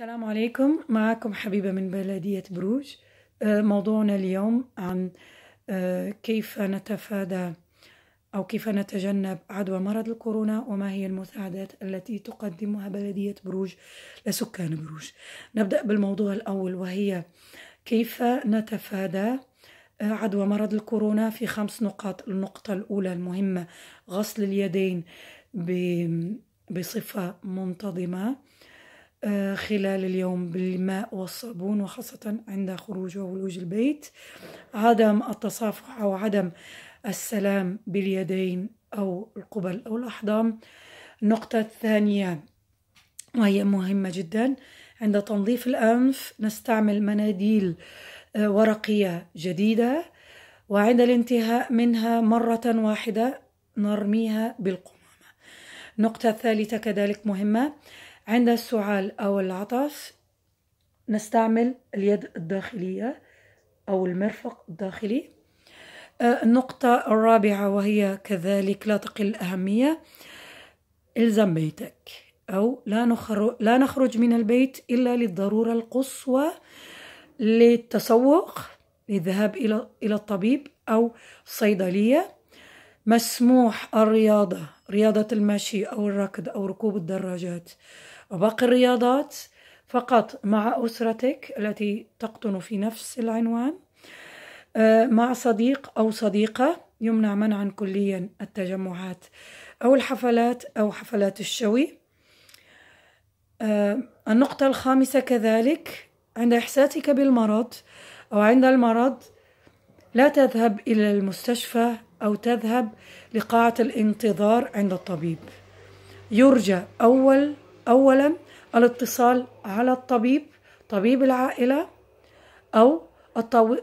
السلام عليكم معكم حبيبة من بلدية بروج آه، موضوعنا اليوم عن آه، كيف نتفادى أو كيف نتجنب عدوى مرض الكورونا وما هي المساعدات التي تقدمها بلدية بروج لسكان بروج نبدأ بالموضوع الأول وهي كيف نتفادى آه، عدوى مرض الكورونا في خمس نقاط النقطة الأولى المهمة غسل اليدين بصفة منتظمة آه، خلال اليوم بالماء والصابون وخاصة عند خروج وولوج البيت عدم التصافح أو عدم السلام باليدين أو القبل أو الأحضان النقطة الثانية وهي مهمة جدا عند تنظيف الأنف نستعمل مناديل آه، ورقية جديدة وعند الانتهاء منها مرة واحدة نرميها بالقمامة النقطة الثالثة كذلك مهمة عند السعال أو العطش نستعمل اليد الداخلية أو المرفق الداخلي آه، النقطة الرابعة وهي كذلك لا تقل أهمية إلزم بيتك أو لا نخرج, لا نخرج من البيت إلا للضرورة القصوى للتسوق للذهاب إلى الطبيب أو صيدلية مسموح الرياضة رياضة المشي أو الركض أو ركوب الدراجات وباقي الرياضات فقط مع أسرتك التي تقطن في نفس العنوان آه، مع صديق أو صديقة يمنع منعا كليا التجمعات أو الحفلات أو حفلات الشوي آه، النقطة الخامسة كذلك عند إحساسك بالمرض أو عند المرض لا تذهب إلى المستشفى أو تذهب لقاعة الانتظار عند الطبيب يرجى أول أولا الاتصال على الطبيب طبيب العائلة أو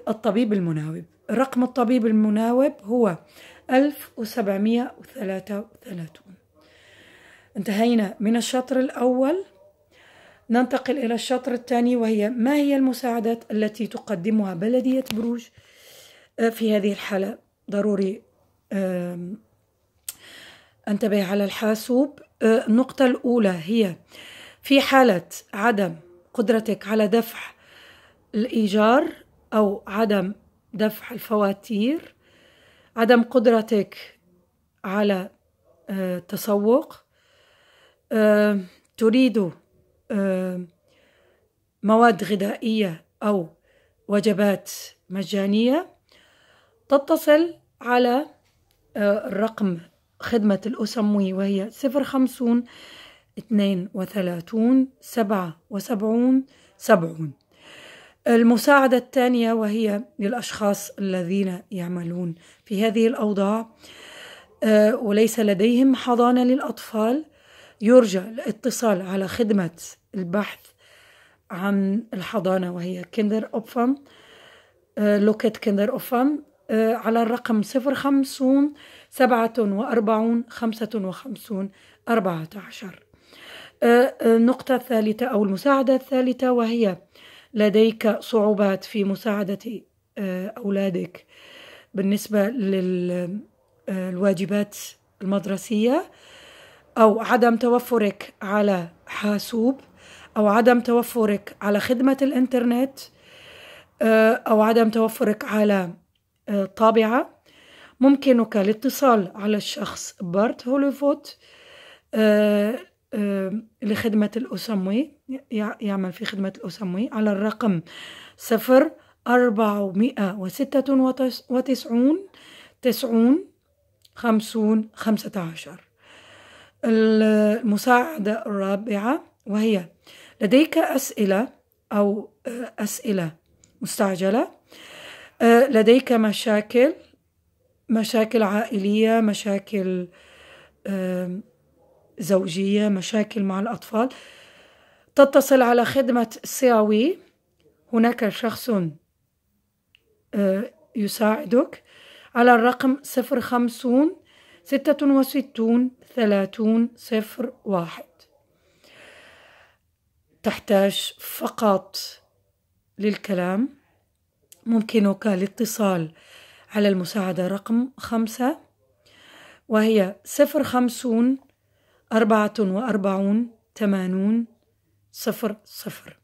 الطبيب المناوب رقم الطبيب المناوب هو 1733 انتهينا من الشطر الأول ننتقل إلى الشطر الثاني وهي ما هي المساعدات التي تقدمها بلدية بروج آه، في هذه الحالة ضروري انتبه على الحاسوب آه، النقطة الأولى هي في حالة عدم قدرتك على دفع الإيجار أو عدم دفع الفواتير عدم قدرتك على التسوق آه، آه، تريد مواد غذائية أو وجبات مجانية تتصل على رقم خدمة الأسموي وهي صفر خمسون اثنين وثلاثون سبعة وسبعون سبعون المساعدة الثانية وهي للأشخاص الذين يعملون في هذه الأوضاع آه، وليس لديهم حضانة للأطفال يرجى الاتصال على خدمة البحث عن الحضانة وهي كندر أوبفام لوكيت كندر أوبفام آه، على الرقم 050 47 55 14 النقطة الثالثة أو المساعدة الثالثة وهي لديك صعوبات في مساعدة آه، أولادك بالنسبة للواجبات آه، المدرسية أو عدم توفرك على حاسوب أو عدم توفرك على خدمة الإنترنت أو عدم توفرك على طابعة ممكنك الاتصال على الشخص بارت هوليفوت آه، آه، لخدمة الأسموي يعمل في خدمة الأسموي على الرقم صفر أربعمائة وستة وتسعون تسعون خمسون خمسة عشر المساعدة الرابعة وهي لديك أسئلة أو آه، أسئلة مستعجلة أه، لديك مشاكل مشاكل عائلية مشاكل زوجية مشاكل مع الأطفال تتصل على خدمة سياوي هناك شخص أه، يساعدك على الرقم صفر خمسون ستة وستون ثلاثون صفر واحد تحتاج فقط للكلام ممكنك الاتصال على المساعدة رقم خمسة وهي صفر خمسون أربعة وأربعون ثمانون صفر صفر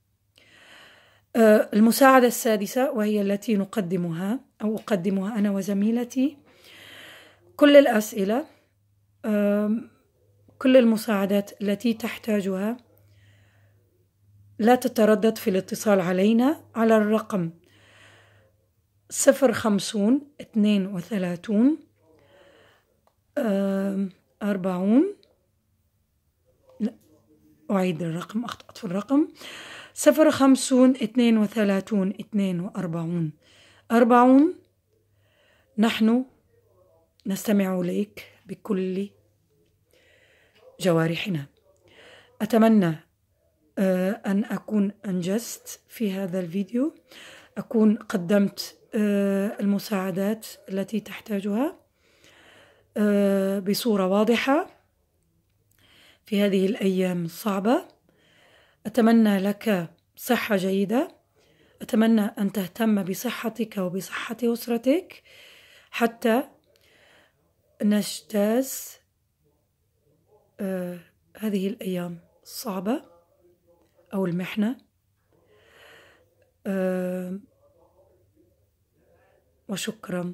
أه، المساعدة السادسة وهي التي نقدمها أو أقدمها أنا وزميلتي كل الأسئلة أه، كل المساعدات التي تحتاجها لا تتردد في الاتصال علينا على الرقم صفر خمسون اثنين وثلاثون أربعون لا أعيد الرقم أخطأت في الرقم صفر خمسون اثنين وثلاثون اثنين وأربعون أربعون نحن نستمع إليك بكل جوارحنا أتمنى آه، أن أكون أنجزت في هذا الفيديو أكون قدمت آه، المساعدات التي تحتاجها آه، بصورة واضحة في هذه الأيام الصعبة أتمنى لك صحة جيدة أتمنى أن تهتم بصحتك وبصحة أسرتك حتى نجتاز آه، هذه الأيام الصعبة أو المحنة وشكرا